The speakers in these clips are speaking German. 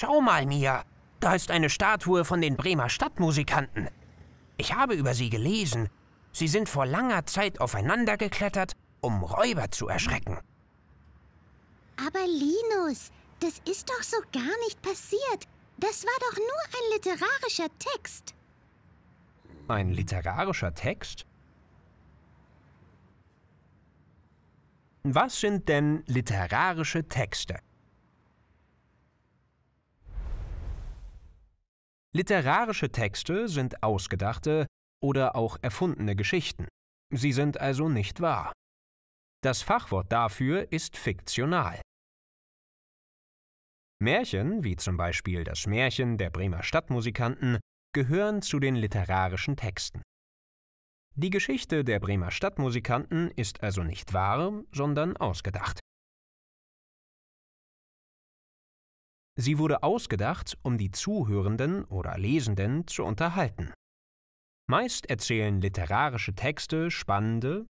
Schau mal, Mia. Da ist eine Statue von den Bremer Stadtmusikanten. Ich habe über sie gelesen. Sie sind vor langer Zeit aufeinander geklettert, um Räuber zu erschrecken. Aber Linus, das ist doch so gar nicht passiert. Das war doch nur ein literarischer Text. Ein literarischer Text? Was sind denn literarische Texte? Literarische Texte sind ausgedachte oder auch erfundene Geschichten. Sie sind also nicht wahr. Das Fachwort dafür ist fiktional. Märchen, wie zum Beispiel das Märchen der Bremer Stadtmusikanten, gehören zu den literarischen Texten. Die Geschichte der Bremer Stadtmusikanten ist also nicht wahr, sondern ausgedacht. Sie wurde ausgedacht, um die Zuhörenden oder Lesenden zu unterhalten. Meist erzählen literarische Texte spannende,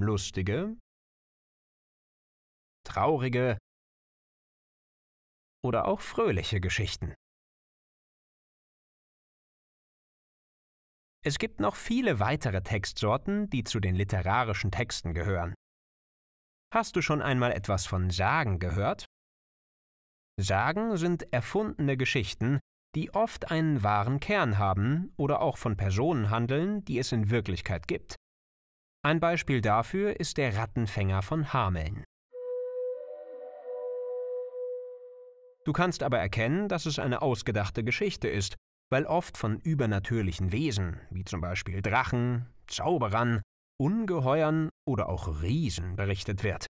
lustige, traurige oder auch fröhliche Geschichten. Es gibt noch viele weitere Textsorten, die zu den literarischen Texten gehören. Hast du schon einmal etwas von Sagen gehört? Sagen sind erfundene Geschichten, die oft einen wahren Kern haben oder auch von Personen handeln, die es in Wirklichkeit gibt. Ein Beispiel dafür ist der Rattenfänger von Hameln. Du kannst aber erkennen, dass es eine ausgedachte Geschichte ist, weil oft von übernatürlichen Wesen, wie zum Beispiel Drachen, Zauberern, Ungeheuern oder auch Riesen berichtet wird.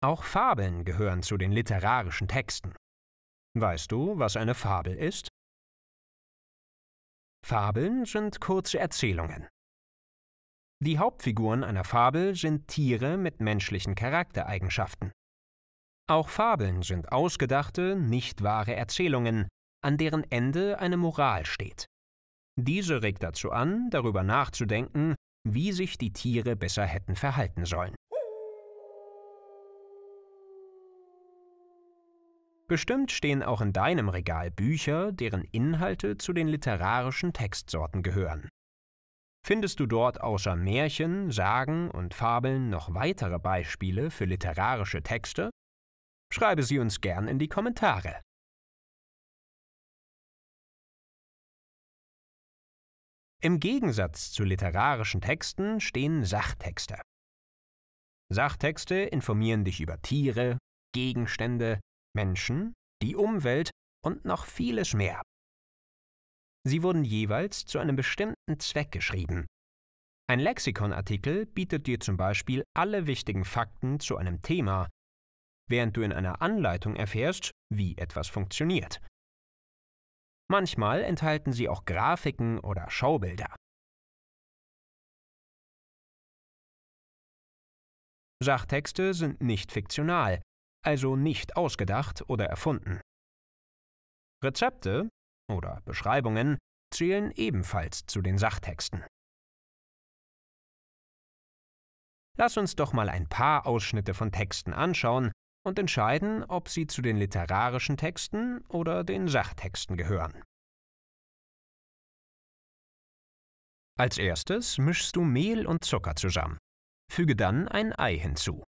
Auch Fabeln gehören zu den literarischen Texten. Weißt du, was eine Fabel ist? Fabeln sind kurze Erzählungen. Die Hauptfiguren einer Fabel sind Tiere mit menschlichen Charaktereigenschaften. Auch Fabeln sind ausgedachte, nicht wahre Erzählungen, an deren Ende eine Moral steht. Diese regt dazu an, darüber nachzudenken, wie sich die Tiere besser hätten verhalten sollen. Bestimmt stehen auch in deinem Regal Bücher, deren Inhalte zu den literarischen Textsorten gehören. Findest du dort außer Märchen, Sagen und Fabeln noch weitere Beispiele für literarische Texte? Schreibe sie uns gern in die Kommentare. Im Gegensatz zu literarischen Texten stehen Sachtexte. Sachtexte informieren dich über Tiere, Gegenstände, Menschen, die Umwelt und noch vieles mehr. Sie wurden jeweils zu einem bestimmten Zweck geschrieben. Ein Lexikonartikel bietet dir zum Beispiel alle wichtigen Fakten zu einem Thema, während du in einer Anleitung erfährst, wie etwas funktioniert. Manchmal enthalten sie auch Grafiken oder Schaubilder. Sachtexte sind nicht fiktional, also nicht ausgedacht oder erfunden. Rezepte oder Beschreibungen zählen ebenfalls zu den Sachtexten. Lass uns doch mal ein paar Ausschnitte von Texten anschauen und entscheiden, ob sie zu den literarischen Texten oder den Sachtexten gehören. Als erstes mischst du Mehl und Zucker zusammen. Füge dann ein Ei hinzu.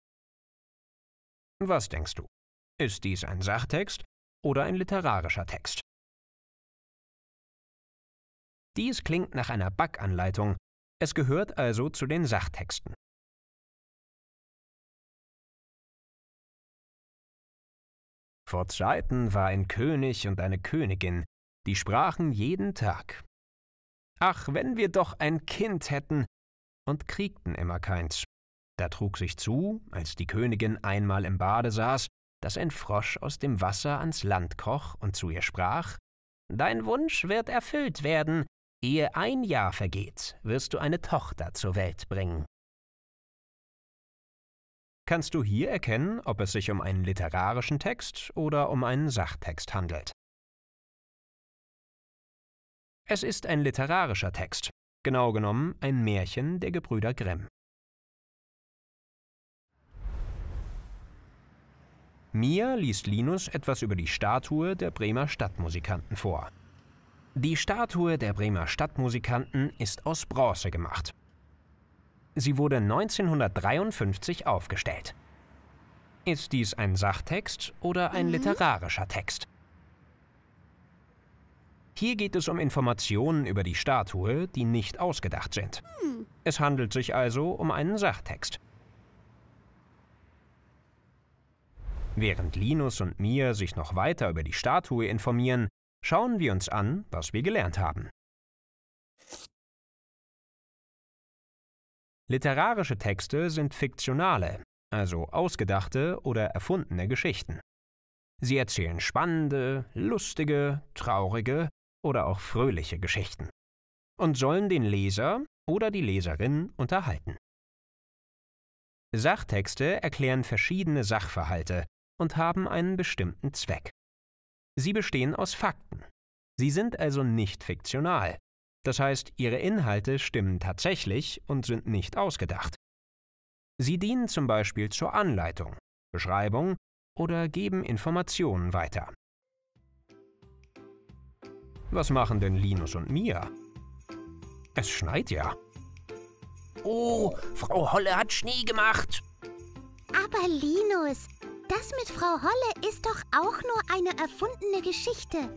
Was denkst du? Ist dies ein Sachtext oder ein literarischer Text? Dies klingt nach einer Backanleitung, es gehört also zu den Sachtexten. Vor Zeiten war ein König und eine Königin, die sprachen jeden Tag. Ach, wenn wir doch ein Kind hätten, und kriegten immer keins. Da trug sich zu, als die Königin einmal im Bade saß, dass ein Frosch aus dem Wasser ans Land kroch und zu ihr sprach Dein Wunsch wird erfüllt werden, ehe ein Jahr vergeht, wirst du eine Tochter zur Welt bringen. Kannst du hier erkennen, ob es sich um einen literarischen Text oder um einen Sachtext handelt? Es ist ein literarischer Text, genau genommen ein Märchen der Gebrüder Grimm. Mir liest Linus etwas über die Statue der Bremer Stadtmusikanten vor. Die Statue der Bremer Stadtmusikanten ist aus Bronze gemacht. Sie wurde 1953 aufgestellt. Ist dies ein Sachtext oder ein mhm. literarischer Text? Hier geht es um Informationen über die Statue, die nicht ausgedacht sind. Hm. Es handelt sich also um einen Sachtext. Während Linus und mir sich noch weiter über die Statue informieren, schauen wir uns an, was wir gelernt haben. Literarische Texte sind fiktionale, also ausgedachte oder erfundene Geschichten. Sie erzählen spannende, lustige, traurige oder auch fröhliche Geschichten und sollen den Leser oder die Leserin unterhalten. Sachtexte erklären verschiedene Sachverhalte, und haben einen bestimmten Zweck. Sie bestehen aus Fakten. Sie sind also nicht fiktional. Das heißt, ihre Inhalte stimmen tatsächlich und sind nicht ausgedacht. Sie dienen zum Beispiel zur Anleitung, Beschreibung oder geben Informationen weiter. Was machen denn Linus und Mia? Es schneit ja. Oh, Frau Holle hat Schnee gemacht. Aber Linus, das mit Frau Holle ist doch auch nur eine erfundene Geschichte.